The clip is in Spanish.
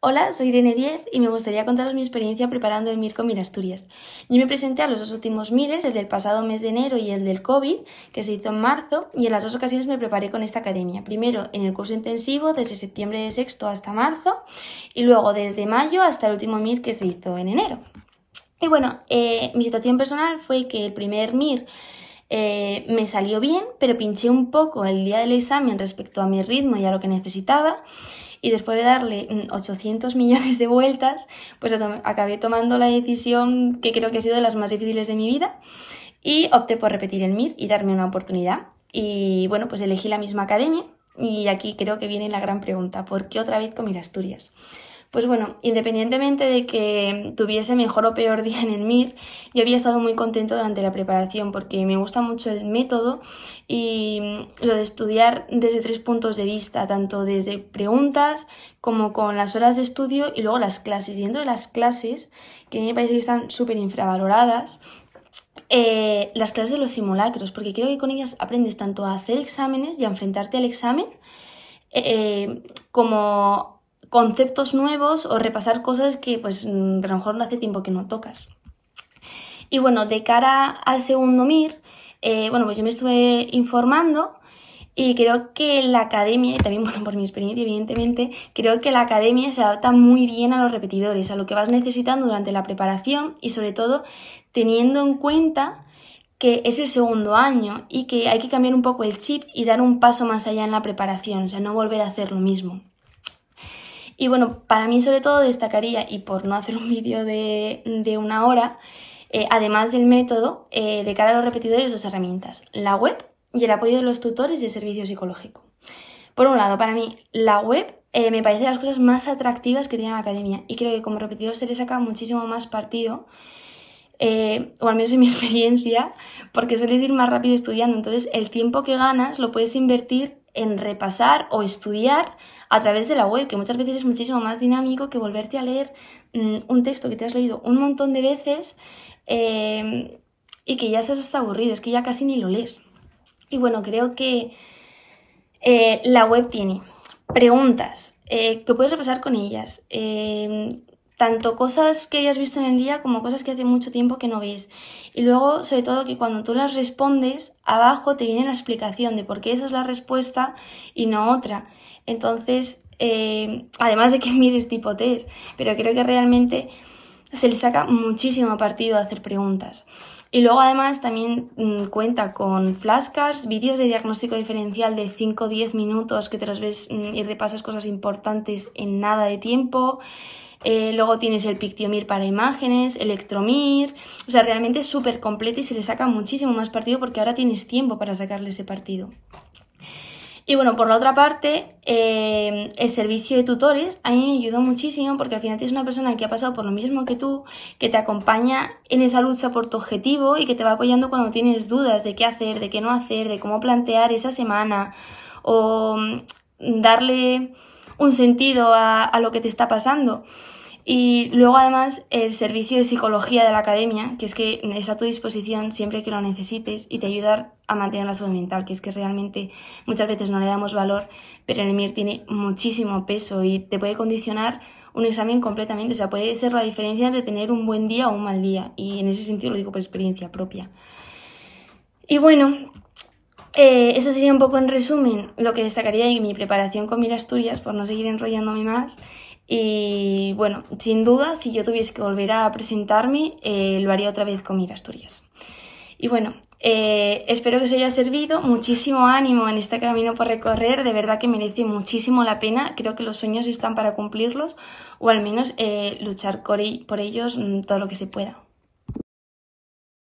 Hola, soy Irene Diez y me gustaría contaros mi experiencia preparando el MIR en Asturias. Yo me presenté a los dos últimos MIRES, el del pasado mes de enero y el del COVID, que se hizo en marzo, y en las dos ocasiones me preparé con esta academia. Primero en el curso intensivo, desde septiembre de sexto hasta marzo, y luego desde mayo hasta el último MIR que se hizo en enero. Y bueno, eh, mi situación personal fue que el primer MIR eh, me salió bien, pero pinché un poco el día del examen respecto a mi ritmo y a lo que necesitaba. Y después de darle 800 mm, millones de vueltas, pues acabé tomando la decisión que creo que ha sido de las más difíciles de mi vida. Y opté por repetir el MIR y darme una oportunidad. Y bueno, pues elegí la misma academia. Y aquí creo que viene la gran pregunta, ¿por qué otra vez con Asturias? Pues bueno, independientemente de que tuviese mejor o peor día en el MIR, yo había estado muy contenta durante la preparación porque me gusta mucho el método y lo de estudiar desde tres puntos de vista, tanto desde preguntas como con las horas de estudio y luego las clases. Y dentro de las clases, que a mí me parece que están súper infravaloradas, eh, las clases de los simulacros, porque creo que con ellas aprendes tanto a hacer exámenes y a enfrentarte al examen, eh, eh como conceptos nuevos o repasar cosas que pues mm, a lo mejor no hace tiempo que no tocas. Y bueno, de cara al segundo MIR, eh, bueno, pues yo me estuve informando y creo que la academia, y también bueno, por mi experiencia evidentemente, creo que la academia se adapta muy bien a los repetidores, a lo que vas necesitando durante la preparación y sobre todo teniendo en cuenta que es el segundo año y que hay que cambiar un poco el chip y dar un paso más allá en la preparación, o sea, no volver a hacer lo mismo. Y bueno, para mí sobre todo destacaría, y por no hacer un vídeo de, una hora, eh, además del método, eh, de cara a los repetidores, dos herramientas, la web y el apoyo de los tutores y de servicio psicológico. Por un lado, para mí, la web eh, me parece de las cosas más atractivas que tiene la academia y creo que como repetidor se le saca muchísimo más partido o al menos en mi experiencia, porque sueles ir más rápido estudiando. Entonces, el tiempo que ganas lo puedes invertir en repasar o estudiar a través de la web, que muchas veces es muchísimo más dinámico que volverte a leer mm, un texto que te has leído un montón de veces em, y que ya estás hasta aburrido, es que ya casi ni lo lees. Y bueno, creo que eh, la web tiene preguntas eh, que puedes repasar con ellas, em, tanto cosas que hayas visto en el día como cosas que hace mucho tiempo que no ves. Y luego, sobre todo, que cuando tú las respondes, abajo te viene la explicación de por qué esa es la respuesta y no otra. Entonces, eh, además de que mires tipo test, pero creo que realmente se le saca muchísimo partido hacer preguntas. Y luego además también mm, cuenta con flashcards, vídeos de diagnóstico diferencial de 5 o 10 minutos que te los ves mm, y repasas cosas importantes en nada de tiempo. Eh, luego tienes el Pictiomir para imágenes, Electromir. O sea, realmente es súper completo y se le saca muchísimo más partido porque ahora tienes tiempo para sacarle ese partido. Y bueno, por la otra parte, eh, el servicio de tutores a mí me ayudó muchísimo porque al final tienes una persona que ha pasado por lo mismo que tú, que te acompaña en esa lucha por tu objetivo y que te va apoyando cuando tienes dudas de qué hacer, de qué no hacer, de cómo plantear esa semana o mm, darle un sentido a lo que te está pasando. Y luego además el servicio de psicología de la academia, que es que está a tu disposición siempre que lo necesites y te ayuda a mantener la salud mental, que es que realmente muchas veces no le damos valor, pero el MIR tiene muchísimo peso y te puede condicionar un examen completamente, o sea, puede ser la diferencia entre tener un buen día o un mal día, y en ese sentido lo digo por experiencia propia. Y bueno, eh, eso sería un poco en resumen lo que destacaría en mi preparación con mira Asturias, por no seguir enrollándome más. Y bueno, sin duda, si yo tuviese que volver a presentarme, eh, lo haría otra vez con mira Asturias. Y bueno, eh, espero que os haya servido. Muchísimo ánimo en este camino por recorrer. De verdad que merece muchísimo la pena. Creo que los sueños están para cumplirlos o al menos luchar por ellos mm, todo lo que se pueda.